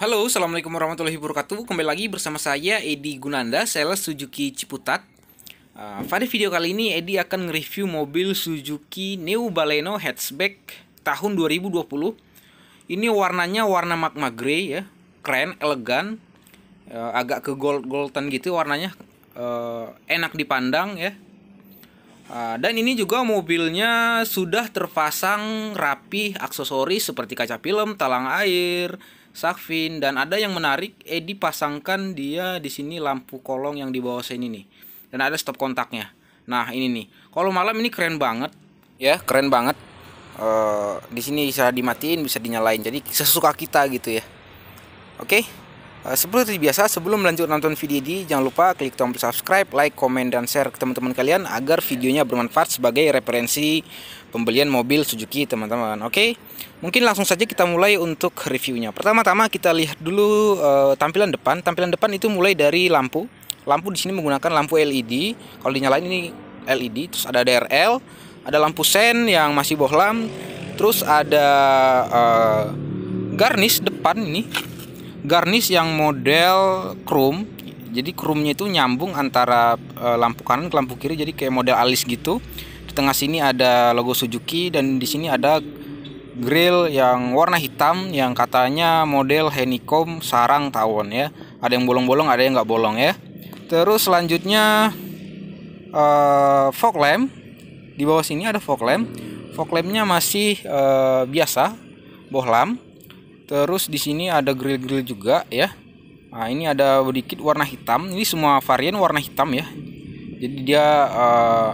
Halo, Assalamualaikum warahmatullahi wabarakatuh Kembali lagi bersama saya Edi Gunanda, sales Suzuki Ciputat uh, Pada video kali ini Edi akan nge-review mobil Suzuki New Baleno Hatchback tahun 2020 Ini warnanya warna magma grey ya, keren, elegan eh, Agak ke gold-golden gitu warnanya eh, Enak dipandang ya Ah, dan ini juga mobilnya sudah terpasang rapi aksesoris seperti kaca film, talang air, sakvin dan ada yang menarik Edi pasangkan dia di sini lampu kolong yang di bawah sini nih. Dan ada stop kontaknya. Nah, ini nih. Kalau malam ini keren banget ya, keren banget. Uh, di sini bisa dimatiin, bisa dinyalain. Jadi sesuka kita gitu ya. Oke. Okay? Eh, Seperti biasa, sebelum lanjut nonton video ini, jangan lupa klik tombol subscribe, like, komen, dan share ke teman-teman kalian agar videonya bermanfaat sebagai referensi pembelian mobil Suzuki teman-teman. Oke, mungkin langsung saja kita mulai untuk reviewnya. Pertama-tama kita lihat dulu uh, tampilan depan. Tampilan depan itu mulai dari lampu. Lampu di sini menggunakan lampu LED. Kalau dinyalain ini LED, terus ada DRL, ada lampu sen yang masih bohlam, terus ada uh, garnish depan ini garnish yang model chrome jadi chrome-nya itu nyambung antara e, lampu kanan ke lampu kiri jadi kayak model alis gitu di tengah sini ada logo Suzuki dan di sini ada grill yang warna hitam yang katanya model Honeycomb sarang tawon ya ada yang bolong-bolong ada yang nggak bolong ya terus selanjutnya e, fog lamp di bawah sini ada fog lamp fog lampnya masih e, biasa bohlam Terus di sini ada grill-grill juga ya. Nah, ini ada sedikit warna hitam. Ini semua varian warna hitam ya. Jadi dia uh,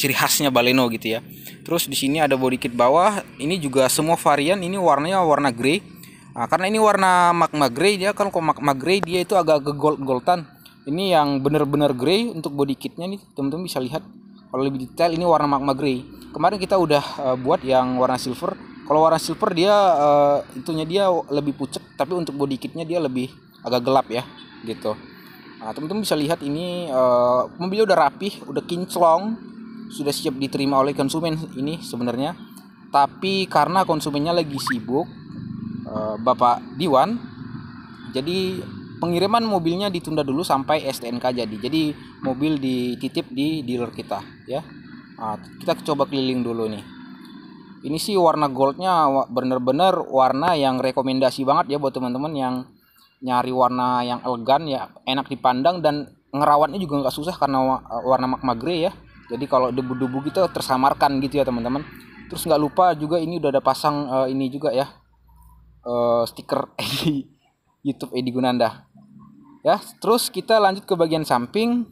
ciri khasnya Baleno gitu ya. Terus di sini ada body kit bawah. Ini juga semua varian ini warnanya warna grey. Nah, karena ini warna magma grey dia kan kok magma grey dia itu agak ke gold goldan. Ini yang benar-benar grey untuk body kitnya nih teman-teman bisa lihat kalau lebih detail ini warna magma grey. Kemarin kita udah uh, buat yang warna silver kalau warna silver dia uh, itunya dia lebih pucet tapi untuk body kitnya dia lebih agak gelap ya gitu nah teman-teman bisa lihat ini uh, mobilnya udah rapih udah kinclong sudah siap diterima oleh konsumen ini sebenarnya tapi karena konsumennya lagi sibuk uh, Bapak Diwan jadi pengiriman mobilnya ditunda dulu sampai STNK jadi jadi mobil dititip di dealer kita ya nah, kita coba keliling dulu nih ini sih warna goldnya bener-bener warna yang rekomendasi banget ya buat teman-teman yang nyari warna yang elegan ya enak dipandang dan ngerawatnya juga nggak susah karena warna magma grey ya jadi kalau debu-debu gitu tersamarkan gitu ya teman-teman terus nggak lupa juga ini udah ada pasang uh, ini juga ya uh, stiker YouTube Edi Gunanda ya terus kita lanjut ke bagian samping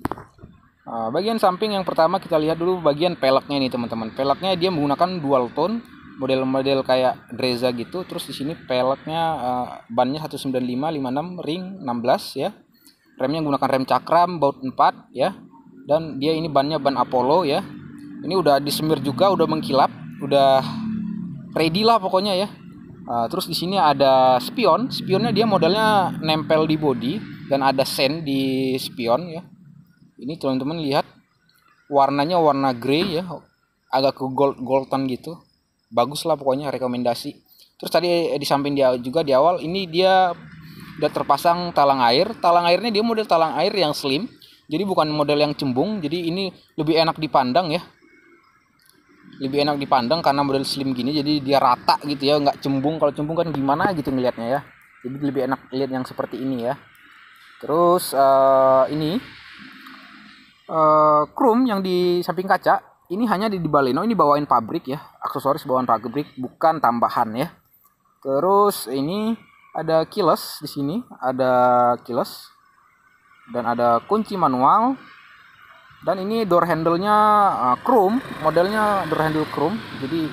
Nah, bagian samping yang pertama kita lihat dulu bagian peleknya ini teman-teman. Peleknya dia menggunakan dual tone model-model kayak Dreza gitu. Terus di sini peleknya uh, bannya 195 56 ring 16 ya. Remnya menggunakan rem cakram baut 4 ya. Dan dia ini bannya ban Apollo ya. Ini udah disemir juga, udah mengkilap, udah ready lah pokoknya ya. Uh, terus di sini ada spion, spionnya dia modelnya nempel di body dan ada sen di spion ya ini teman-teman lihat warnanya warna grey ya agak ke gold goldan gitu bagus lah pokoknya rekomendasi terus tadi eh, di samping dia juga di awal ini dia udah terpasang talang air talang airnya dia model talang air yang slim jadi bukan model yang cembung jadi ini lebih enak dipandang ya lebih enak dipandang karena model slim gini jadi dia rata gitu ya nggak cembung kalau cembung kan gimana gitu ngelihatnya ya jadi lebih enak lihat yang seperti ini ya terus uh, ini Chrome eh, yang di samping kaca ini hanya di, di Baleno ini bawain pabrik ya aksesoris bawaan pabrik bukan tambahan ya terus ini ada kilas di sini ada kilas dan ada kunci manual dan ini door handle-nya uh, eh, chrome modelnya door handle chrome jadi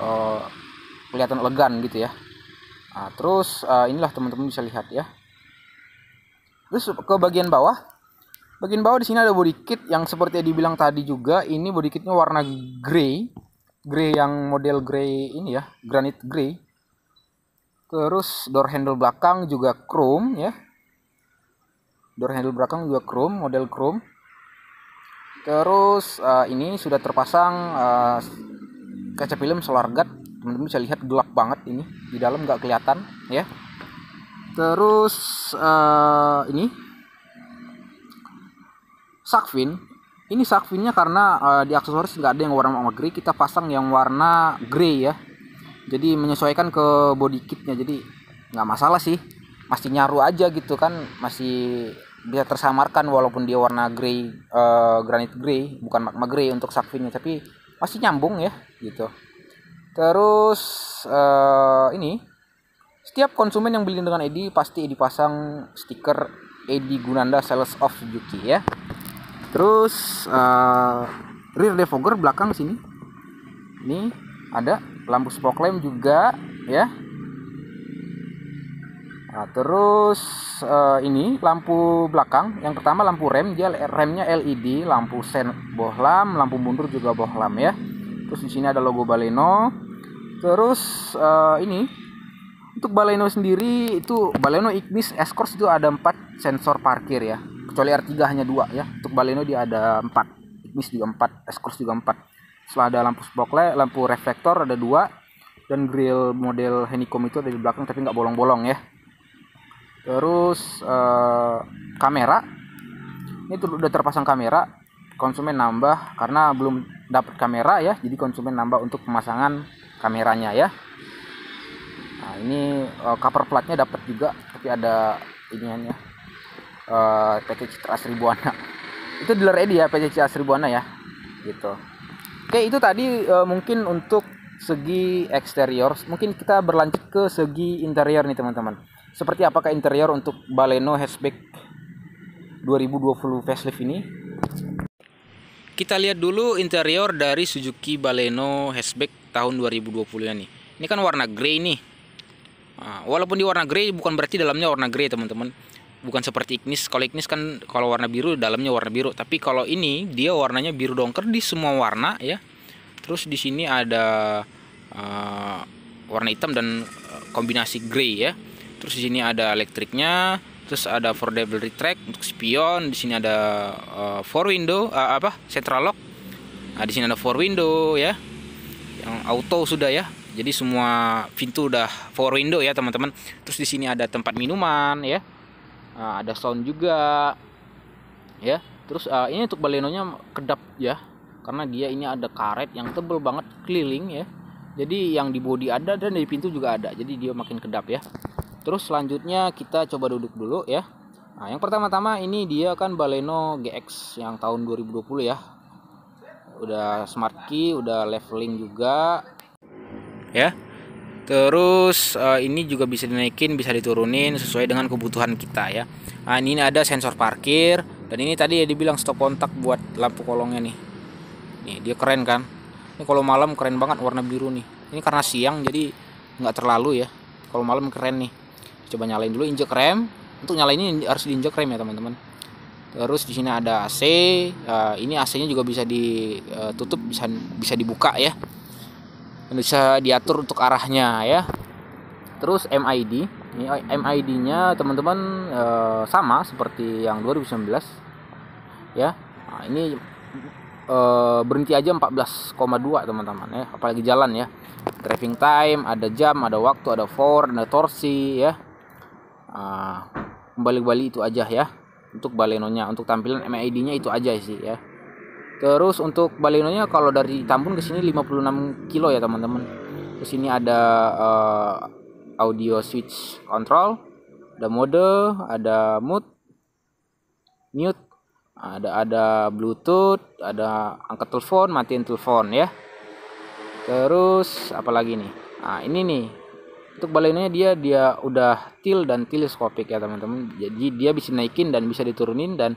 uh, kelihatan elegan gitu ya nah, terus uh, inilah teman-teman bisa lihat ya terus ke bagian bawah Bagian bawah di sini ada body kit yang seperti yang dibilang tadi juga, ini body kitnya warna grey, grey yang model grey ini ya, granite grey. Terus door handle belakang juga chrome ya. Door handle belakang juga chrome, model chrome. Terus uh, ini sudah terpasang uh, kaca film solar guard. Teman-teman bisa lihat gelap banget ini, di dalam nggak kelihatan ya. Terus uh, ini sakvin ini sakvinnya karena uh, di aksesoris nggak ada yang warna grey kita pasang yang warna grey ya jadi menyesuaikan ke body kitnya jadi nggak masalah sih masih nyaru aja gitu kan masih bisa tersamarkan walaupun dia warna grey uh, granit grey bukan magma grey untuk sakvinnya tapi masih nyambung ya gitu terus uh, ini setiap konsumen yang beli dengan Edi pasti Edi pasang stiker Edi Gunanda Sales of Yuki ya terus uh, rear defogger belakang sini ini ada lampu spok lamp juga ya nah, terus uh, ini lampu belakang yang pertama lampu rem dia remnya LED lampu sen bohlam lampu mundur juga bohlam ya terus di sini ada logo Baleno terus uh, ini untuk Baleno sendiri itu Baleno Ignis Escort itu ada empat sensor parkir ya kecuali R3 hanya dua ya untuk baleno dia ada empat ignis juga empat eskurs juga empat setelah ada lampu spotlight lampu reflektor ada dua dan grill model Henicom itu ada di belakang tapi nggak bolong-bolong ya terus eh, kamera ini tuh udah terpasang kamera konsumen nambah karena belum dapat kamera ya jadi konsumen nambah untuk pemasangan kameranya ya nah ini eh, cover platnya dapat juga tapi ada iniannya uh, eh, PT Citra Seribuana itu dealer ready ya PT Citra Seribuana ya gitu oke itu tadi uh, mungkin untuk segi eksterior mungkin kita berlanjut ke segi interior nih teman-teman seperti apakah interior untuk Baleno hatchback 2020 facelift ini kita lihat dulu interior dari Suzuki Baleno hatchback tahun 2020 ya nih ini kan warna grey nih ah, walaupun di warna grey bukan berarti dalamnya warna grey teman-teman bukan seperti ignis kalau ignis kan kalau warna biru dalamnya warna biru tapi kalau ini dia warnanya biru dongker di semua warna ya terus di sini ada uh, warna hitam dan eh, kombinasi grey ya terus di sini ada elektriknya terus ada double retract untuk spion di sini ada uh, four window uh, apa central lock nah, di sini ada four window ya yang auto sudah ya jadi semua pintu udah four window ya teman-teman terus di sini ada tempat minuman ya Nah, ada sound juga ya terus uh, ini untuk balenonya kedap ya karena dia ini ada karet yang tebel banget keliling ya jadi yang di body ada dan di pintu juga ada jadi dia makin kedap ya terus selanjutnya kita coba duduk dulu ya nah yang pertama-tama ini dia kan baleno GX yang tahun 2020 ya udah smart key udah leveling juga ya Terus uh, ini juga bisa dinaikin, bisa diturunin sesuai dengan kebutuhan kita ya. Nah, ini ada sensor parkir dan ini tadi ya dibilang stop kontak buat lampu kolongnya nih. Nih, dia keren kan? Ini kalau malam keren banget warna biru nih. Ini karena siang jadi nggak terlalu ya. Kalau malam keren nih. Coba nyalain dulu injek rem. Untuk nyalain ini harus diinjek rem ya, teman-teman. Terus di sini ada AC. Uh, eh, ini AC-nya juga bisa ditutup, eh, bisa bisa dibuka ya dan bisa diatur untuk arahnya ya terus MID ini eh, MID-nya teman-teman e, sama seperti yang 2019 ya nah, ini e, berhenti aja 14,2 teman-teman ya apalagi jalan ya driving time ada jam ada waktu ada for ada torsi ya ah, kembali-kembali itu aja ya untuk balenonya untuk tampilan MID-nya itu aja sih ya Terus untuk balenonya kalau dari Tambun ke sini 56 kilo ya teman-teman. Terus ini ada uh, audio switch control, ada mode, ada mute, mute, ada ada Bluetooth, ada angkat telepon, matiin telepon ya. Terus apalagi nih? Nah, ini nih untuk balenonya dia dia udah til dan teleskopik ya teman-teman jadi dia bisa naikin dan bisa diturunin dan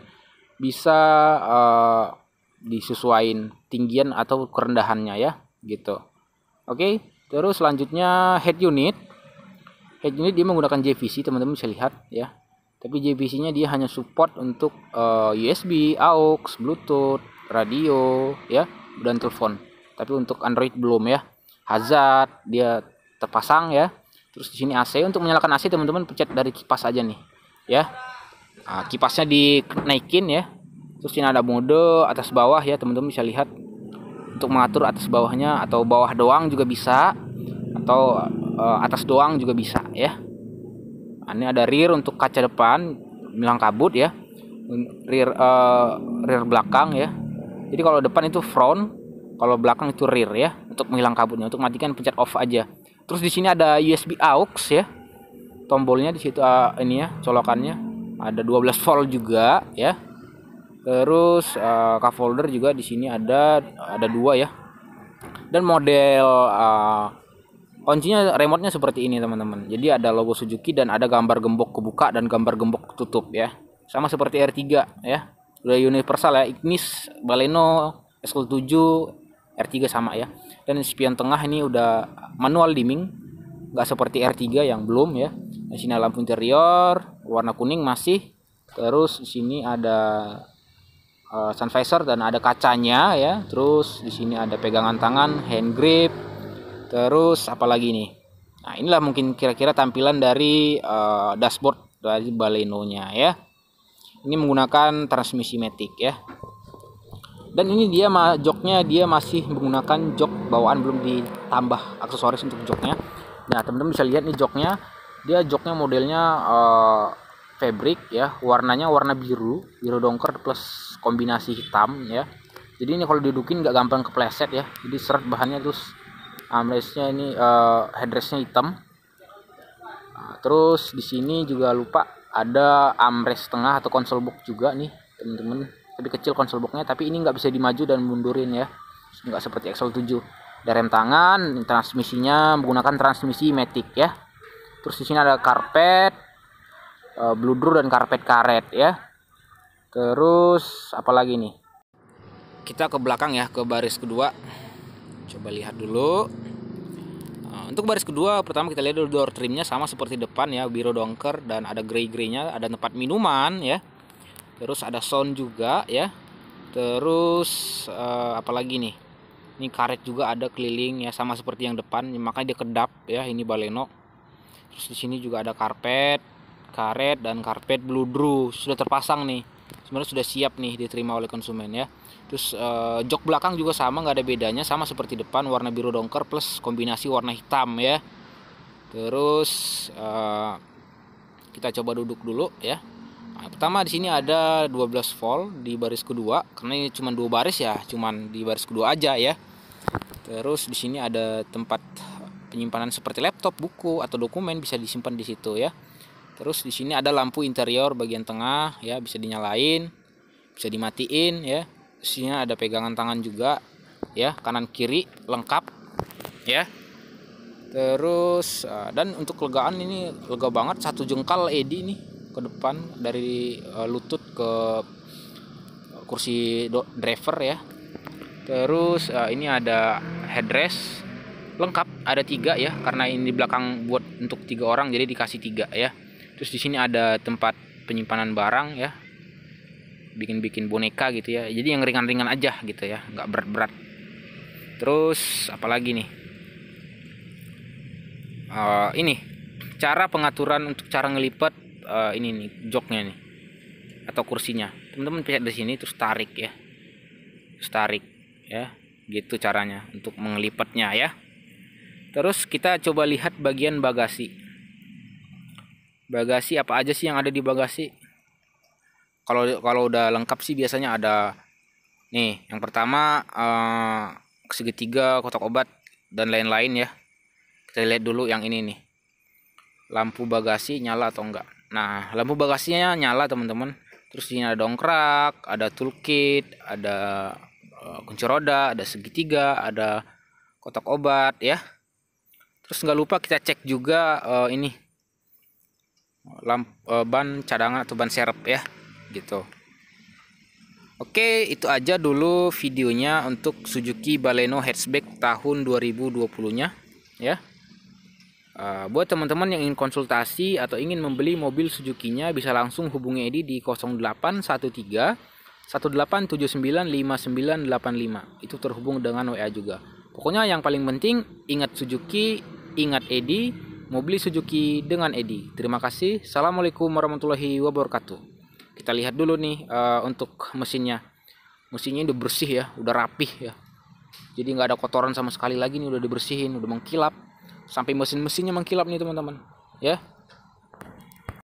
bisa uh, disesuaikan tinggian atau kerendahannya ya gitu oke terus selanjutnya head unit head unit dia menggunakan JVC teman-teman bisa lihat ya tapi JVC nya dia hanya support untuk uh, eh, USB aux Bluetooth radio ya dan telepon tapi untuk Android belum ya hazard dia terpasang ya terus di sini AC untuk menyalakan AC teman-teman pencet dari kipas aja nih ya nah, kipasnya dinaikin ya terus ini ada mode atas bawah ya teman-teman bisa lihat untuk mengatur atas bawahnya atau bawah doang juga bisa atau uh, atas doang juga bisa ya nah, ini ada rear untuk kaca depan bilang kabut ya rear uh, rear belakang ya jadi kalau depan itu front kalau belakang itu rear ya untuk menghilang kabutnya untuk matikan pencet off aja terus di sini ada USB aux ya tombolnya di situ uh, ini ya colokannya ada 12 volt juga ya Terus uh, cup holder juga di sini ada ada dua ya. Dan model uh, kuncinya remotenya seperti ini teman-teman. Jadi ada logo Suzuki dan ada gambar gembok kebuka dan gambar gembok tutup ya. Sama seperti R3 ya. Udah universal ya. Ignis, Baleno, s 7 R3 sama ya. Dan spion tengah ini udah manual dimming. Nggak seperti R3 yang belum ya. Di sini lampu interior, warna kuning masih. Terus di sini ada Eh, sun visor dan ada kacanya ya terus di sini ada pegangan tangan hand grip terus apalagi nih nah inilah mungkin kira-kira tampilan dari uh, dashboard dari Baleno nya ya ini menggunakan transmisi matic ya dan ini dia joknya dia masih menggunakan jok bawaan belum ditambah aksesoris untuk joknya nah teman-teman bisa lihat nih joknya dia joknya modelnya uh, fabric ya warnanya warna biru biru dongker plus kombinasi hitam ya jadi ini kalau didudukin nggak gampang kepleset ya jadi serat bahannya terus armrestnya ah, ini uh, eh, headrestnya hitam nah, terus di sini juga lupa ada armrest tengah atau konsol box juga nih temen-temen. tapi kecil konsol boxnya tapi ini nggak bisa dimaju dan mundurin ya nggak seperti XL7 rem tangan transmisinya menggunakan transmisi matic ya terus di sini ada karpet Eh, Bludru dan karpet karet ya terus apalagi nih kita ke belakang ya ke baris kedua coba lihat dulu eh, untuk baris kedua pertama kita lihat dulu door trimnya sama seperti depan ya biro dongker dan ada grey greynya ada tempat minuman ya terus ada sound juga ya terus uh, eh, apalagi nih ini karet juga ada keliling ya sama seperti yang depan makanya dia kedap ya ini baleno terus di sini juga ada karpet karet dan karpet blue drew sudah terpasang nih sebenarnya sudah siap nih diterima oleh konsumen ya terus eh, jok belakang juga sama nggak ada bedanya sama seperti depan warna biru dongker plus kombinasi warna hitam ya terus eh, kita coba duduk dulu ya nah, pertama di sini ada 12 volt di baris kedua karena ini cuma dua baris ya cuman di baris kedua aja ya terus di sini ada tempat penyimpanan seperti laptop, buku atau dokumen bisa disimpan di situ ya. Terus di sini ada lampu interior bagian tengah ya bisa dinyalain, bisa dimatiin ya. sini ada pegangan tangan juga ya, kanan kiri lengkap ya. Terus eh, dan untuk legaan ini lega banget satu jengkal edi nih ke depan dari eh, lutut ke kursi driver ya. Terus eh, ini ada headrest lengkap ada tiga ya karena ini di belakang buat untuk tiga orang jadi dikasih tiga ya terus di sini ada tempat penyimpanan barang ya bikin-bikin boneka gitu ya jadi yang ringan-ringan aja gitu ya nggak berat-berat terus apalagi nih uh, ini cara pengaturan untuk cara ngelipat uh, eh, ini nih joknya nih atau kursinya teman-teman pencet di sini terus tarik ya terus tarik ya gitu caranya untuk mengelipatnya ya terus kita coba lihat bagian bagasi bagasi apa aja sih yang ada di bagasi kalau kalau udah lengkap sih biasanya ada nih yang pertama eh, segitiga kotak obat dan lain-lain ya kita lihat dulu yang ini nih lampu bagasi nyala atau enggak nah lampu bagasinya nyala teman-teman terus ini ada dongkrak ada toolkit ada uh, kunci roda ada segitiga ada kotak obat ya terus nggak lupa kita cek juga uh, ini lamp eh, ban cadangan atau ban serep ya gitu Oke itu aja dulu videonya untuk Suzuki Baleno hatchback tahun 2020 nya ya Uh, buat teman-teman yang ingin konsultasi atau ingin membeli mobil Suzuki-nya bisa langsung hubungi Edi di 0813 18795985. Itu terhubung dengan WA juga. Pokoknya yang paling penting ingat Suzuki, ingat Edi, Mobil Suzuki dengan Edi. Terima kasih. Assalamualaikum warahmatullahi wabarakatuh. Kita lihat dulu nih uh, untuk mesinnya. Mesinnya udah bersih ya, udah rapih ya. Jadi nggak ada kotoran sama sekali lagi nih, udah dibersihin, udah mengkilap. Sampai mesin-mesinnya mengkilap nih teman-teman. Ya.